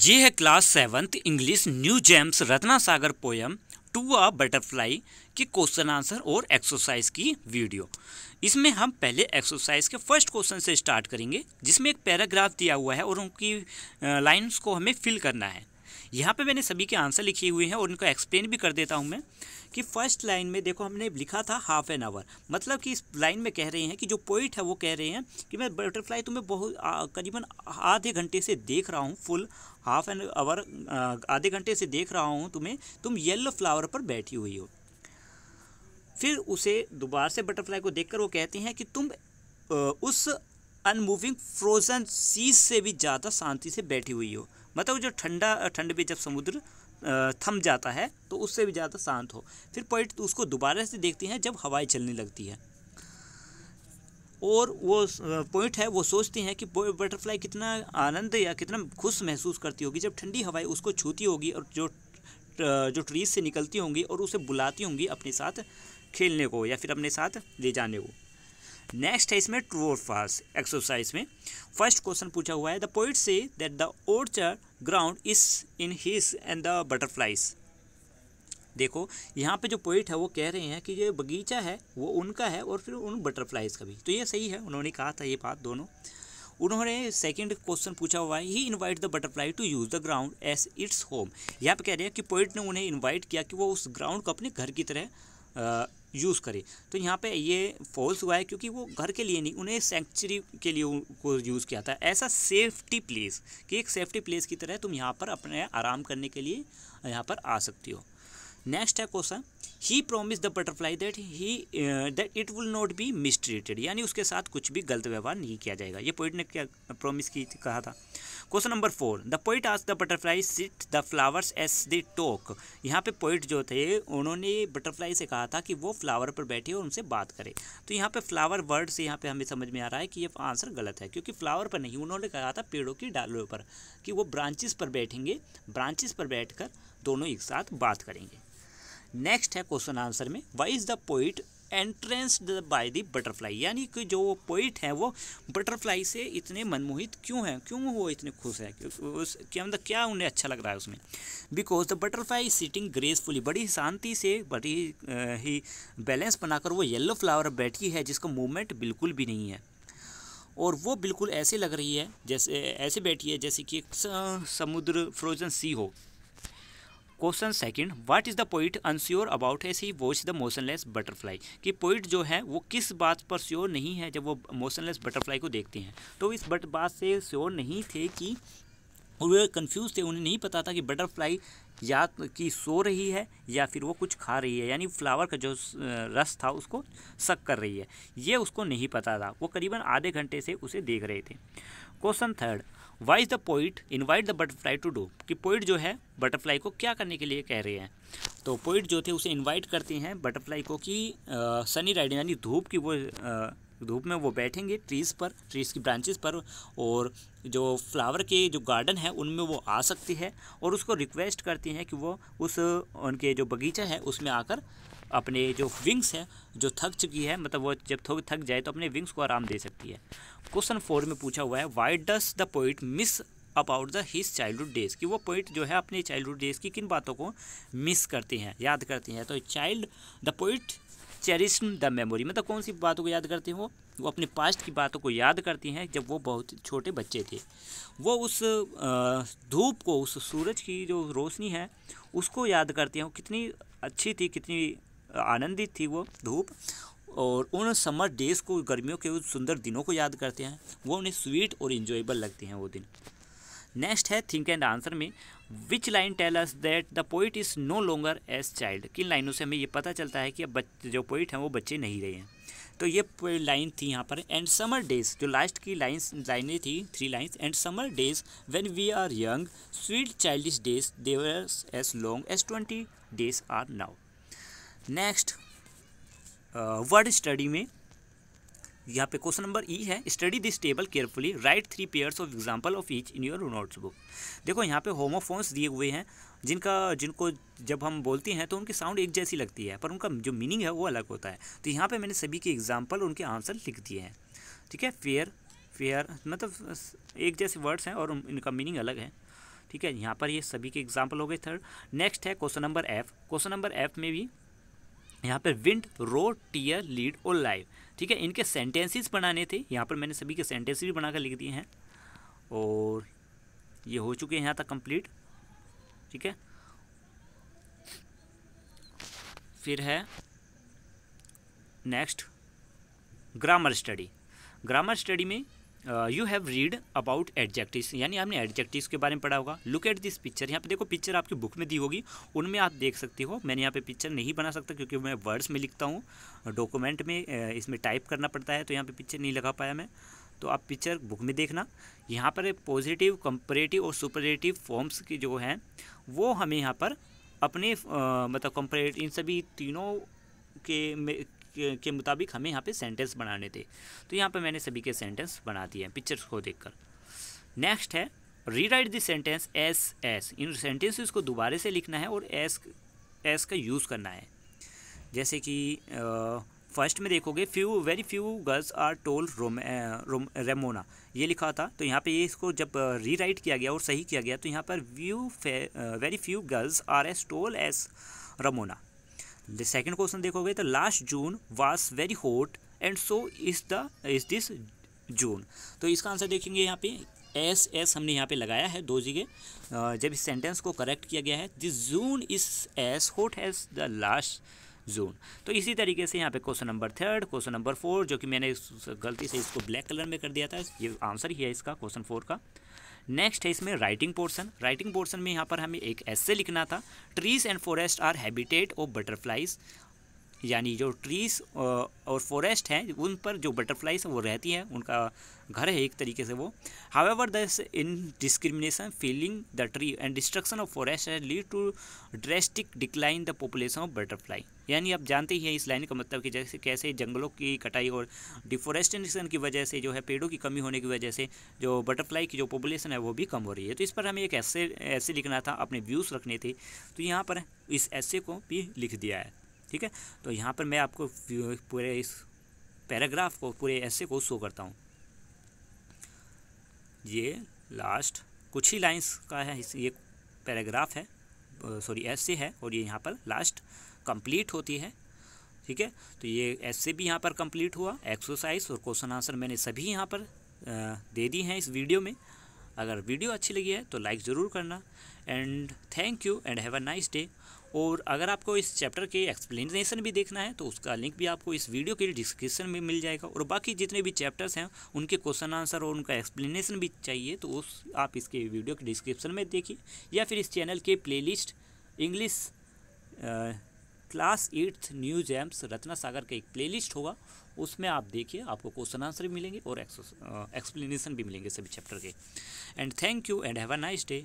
ये है class seventh English new gems Ratna Sagar poem to a butterfly की क्वेश्चन आंसर और एक्सरसाइज की वीडियो इसमें हम पहले एक्सरसाइज के फर्स्ट क्वेश्चन से स्टार्ट करेंगे जिसमें एक पैराग्राफ दिया हुआ है और उनकी लाइंस को हमें फिल करना है यहाँ पे मैंने सभी के आंसर लिखे हुए हैं और उनको एक्सप्लेन भी कर देता हूँ मैं कि फर्स्ट लाइन में देखो हमने लिखा था हाफ एन आवर मतलब कि इस लाइन में कह रहे हैं कि जो पोइट है वो कह रहे हैं कि मैं बटरफ्लाई तुम्हें बहुत करीबन आधे घंटे से देख रहा हूँ फुल हाफ एन आवर आधे घंटे से देख रहा हूँ तुम्हें तुम येल्लो फ्लावर पर बैठी हुई हो फिर उसे दोबारा से बटरफ्लाई को देख वो कहते हैं कि तुम उस अनमूविंग फ्रोजन सीज से भी ज़्यादा शांति से बैठी हुई हो मतलब जो ठंडा ठंड भी जब समुद्र थम जाता है तो उससे भी ज़्यादा शांत हो फिर पॉइंट तो उसको दोबारा से देखती हैं जब हवाएं चलने लगती है और वो पॉइंट है वो सोचती हैं कि बटरफ्लाई कितना आनंद या कितना खुश महसूस करती होगी जब ठंडी हवाएं उसको छूती होगी और जो जो ट्रीज से निकलती होंगी और उसे बुलाती होंगी अपने साथ खेलने को या फिर अपने साथ ले जाने को नेक्स्ट है इसमें ट्रू और फॉल्स एक्सरसाइज में फर्स्ट क्वेश्चन पूछा हुआ है the poet says that the orchard ground is in his and the butterflies देखो यहाँ पे जो पोइट है वो कह रहे हैं कि जो बगीचा है वो उनका है और फिर उन बटरफ्लाइज का भी तो ये सही है उन्होंने कहा था ये बात दोनों उन्होंने सेकंड क्वेश्चन पूछा हुआ है he invite the butterfly to use the ground as its home यहाँ पे कह रहे हैं कि पोइट ने उन्हें इनवाइट किया कि वो उस ग्राउंड को अपने घर की तरह यूज़ करें तो यहाँ पे ये फॉल्स हुआ है क्योंकि वो घर के लिए नहीं उन्हें सेंचुरी के लिए को यूज़ किया था ऐसा सेफ्टी प्लेस कि एक सेफ्टी प्लेस की तरह तुम यहाँ पर अपने आराम करने के लिए यहाँ पर आ सकती हो नेक्स्ट है question he promise the butterfly that he that it will not be mistreated यानी उसके साथ कुछ भी गलत व्यवहार नहीं किया जाएगा ये पोइट ने क्या प्रोमिस की कहा था question number four the poet आज the butterfly sit the flowers as the talk यहाँ पे पोइट जो थे उन्होंने बटरफ्लाई से कहा था कि वो फ्लावर पर बैठे और उनसे बात करे तो यहाँ पे फ्लावर वर्ड से यहाँ पे हमें समझ में आ रहा है कि ये आंसर गलत है क्योंकि फ्लावर पर नहीं उन्होंने कहा था पेड़ों की डालों पर कि वो ब्रांचेस पर बैठेंगे ब्रांचेस पर बैठकर दोनों एक साथ बात करेंगे नेक्स्ट है क्वेश्चन आंसर में why is the poet entrance by the butterfly यानी कि जो वो पोइट है वो बटरफ्लाई से इतने मनमोहित क्यों हैं क्यों वो इतने खुश हैं क्या मतलब क्या उन्हें अच्छा लग रहा है उसमें because the butterfly sitting gracefully बड़ी शांति से बड़ी ही बैलेंस बनाकर वो येलो फ्लावर बैठी है जिसका मूवमेंट बिल्कुल भी नहीं है और वो बिल्कुल ऐसे लग रही है जैसे ऐसे बैठी है जैसे कि एक समुद्र फ्रोजन सी हो question second what is the poet unsure about as he watch the motionless butterfly कि पोइट जो है वो किस बात पर श्योर नहीं है जब वो मोशनलेस बटरफ्लाई को देखते हैं तो इस बट बात से श्योर नहीं थे कि और वे कन्फ्यूज़ थे उन्हें नहीं पता था कि बटरफ्लाई या तो कि सो रही है या फिर वो कुछ खा रही है यानी फ्लावर का जो रस था उसको सक कर रही है ये उसको नहीं पता था वो करीबन आधे घंटे से उसे देख रहे थे question third why is the poet invite the butterfly to do कि पोइट जो है बटरफ्लाई को क्या करने के लिए कह रहे हैं तो पोइट जो थे उसे इन्वाइट करते हैं बटरफ्लाई को कि सनी राइडिंग यानी धूप की वो धूप में वो बैठेंगे ट्रीज़ पर ट्रीज़ की ब्रांचेस पर और जो फ्लावर के जो गार्डन है उनमें वो आ सकती है और उसको रिक्वेस्ट करती हैं कि वो उस उनके जो बगीचा है उसमें आकर अपने जो विंग्स हैं जो थक चुकी है मतलब वो जब थोड़ी थक जाए तो अपने विंग्स को आराम दे सकती है क्वेश्चन फोर में पूछा हुआ है why does the poet miss about the his childhood days कि वो पोइट जो है अपने चाइल्डहुड डेज की किन बातों को मिस करती हैं याद करती हैं तो child the poet cherish the memory मतलब कौन सी बातों को याद करती हो वो अपने पास्ट की बातों को याद करती हैं जब वो बहुत छोटे बच्चे थे वो उस धूप को उस सूरज की जो रोशनी है उसको याद करती हैं वो कितनी अच्छी थी कितनी आनंदित थी वो धूप और उन समर डेज को गर्मियों के उस सुंदर दिनों को याद करते हैं वो उन्हें स्वीट और इन्जॉयबल लगते हैं वो दिन नेक्स्ट है थिंक एंड आंसर में which line tell us that the poet is no longer as child किन लाइनों से हमें ये पता चलता है कि अब बच्चे जो पोइट हैं वो बच्चे नहीं रहे हैं तो ये लाइन थी यहाँ पर एंड समर डेज जो लास्ट की लाइन्स लाइनें थी three lines and summer days when we are young sweet child days that were as long as twenty days are now next word study में यहाँ पे क्वेश्चन नंबर ई है study this table carefully write three pairs of example of each in your notes book देखो यहाँ पे homophones दिए हुए हैं जिनका जिनको जब हम बोलते हैं तो उनकी साउंड एक जैसी लगती है पर उनका जो मीनिंग है वो अलग होता है तो यहाँ पे मैंने सभी के एग्जाम्पल उनके आंसर लिख दिए हैं ठीक है फेयर फेयर मतलब एक जैसे वर्ड्स हैं और इनका मीनिंग अलग है ठीक है यहाँ पर ये सभी के एग्जाम्पल हो गए थर्ड नेक्स्ट है question number F question number F में भी यहाँ पर विंड रो टीयर लीड और लाइव ठीक है इनके सेंटेंसेस बनाने थे यहाँ पर मैंने सभी के सेंटेंस भी बनाकर लिख दिए हैं और ये हो चुके हैं यहाँ तक कंप्लीट ठीक है फिर है next grammar study grammar study में you have read about adjective यानी आपने एडजेक्टिव के बारे में पढ़ा होगा लुक एट दिस पिक्चर यहाँ पे देखो पिक्चर आपकी बुक में दी होगी उनमें आप देख सकते हो मैंने यहाँ पे पिक्चर नहीं बना सकता क्योंकि मैं वर्ड्स में लिखता हूँ डॉक्यूमेंट में uh, इसमें टाइप करना पड़ता है तो यहाँ पर पिक्चर नहीं लगा पाया मैं तो आप पिक्चर बुक में देखना यहाँ पर पॉजिटिव कंपरेटिव और सुपरेटिव फॉर्म्स की जो हैं वो हमें यहाँ पर अपने आ, uh, मतलब कंपरेट इन सभी तीनों के में के मुताबिक हमें यहाँ पे सेंटेंस बनाने थे तो यहाँ पे मैंने सभी के सेंटेंस बना दिए हैं पिक्चर्स को देखकर नेक्स्ट है write the sentence as as इन सेंटेंसेस को दोबारे से लिखना है और एस एस का यूज़ करना है जैसे कि फर्स्ट में देखोगे few very few girls are tall Ramona ये लिखा था तो यहाँ पे ये इसको जब रीराइट किया गया और सही किया गया तो यहाँ पर few very few girls are as tall as Ramona second question देखोगे तो last June was very hot and so is the is this June तो इसका आंसर देखेंगे यहाँ पे एस एस हमने यहाँ पे लगाया है दो जगह जब इस सेंटेंस को करेक्ट किया गया है this June is as hot as the last June तो इसी तरीके से यहाँ पे question number third question number four जो कि मैंने गलती से इसको ब्लैक कलर में कर दिया था ये आंसर ही है इसका क्वेश्चन फोर का नेक्स्ट है इसमें राइटिंग पोर्सन राइटिंग पोर्सन में यहाँ पर हमें एक ऐसे लिखना था trees and forest are habitat of butterflies यानी जो ट्रीज और फॉरेस्ट हैं उन पर जो बटरफ्लाइज वो रहती हैं उनका घर है एक तरीके से वो however thus in discrimination feeling the tree and destruction of forest lead to drastic decline the population of butterfly यानी आप जानते ही हैं इस लाइन का मतलब कि जैसे कैसे जंगलों की कटाई और डिफोरेस्टेशन की वजह से जो है पेड़ों की कमी होने की वजह से जो बटरफ्लाई की जो पॉपुलेशन है वो भी कम हो रही है तो इस पर हमें एक ऐसे ऐसे लिखना था अपने व्यूज़ रखने थे तो यहाँ पर इस ऐसे को भी लिख दिया है ठीक है तो यहाँ पर मैं आपको पूरे इस पैराग्राफ को पूरे ऐसे को शो करता हूँ ये लास्ट कुछ ही लाइंस का है ये पैराग्राफ है सॉरी ऐसे है और ये यहाँ पर लास्ट कंप्लीट होती है ठीक है तो ये ऐसे भी यहाँ पर कंप्लीट हुआ एक्सरसाइज और क्वेश्चन आंसर मैंने सभी यहाँ पर दे दी हैं इस वीडियो में अगर वीडियो अच्छी लगी है तो लाइक ज़रूर करना and thank you and have a nice day और अगर आपको इस चैप्टर के एक्सप्लेनेशन भी देखना है तो उसका लिंक भी आपको इस वीडियो के डिस्क्रिप्शन में मिल जाएगा और बाकी जितने भी चैप्टर्स हैं उनके क्वेश्चन आंसर और उनका एक्सप्लेनेशन भी चाहिए तो उस आप इसके वीडियो के डिस्क्रिप्शन में देखिए या फिर इस चैनल के play English class eighth news aims Ratna Sagar का एक प्ले होगा उसमें आप देखिए आपको क्वेश्चन आंसर भी मिलेंगे और एक्सप्लेनेशन भी मिलेंगे सभी चैप्टर के and thank you and have a nice day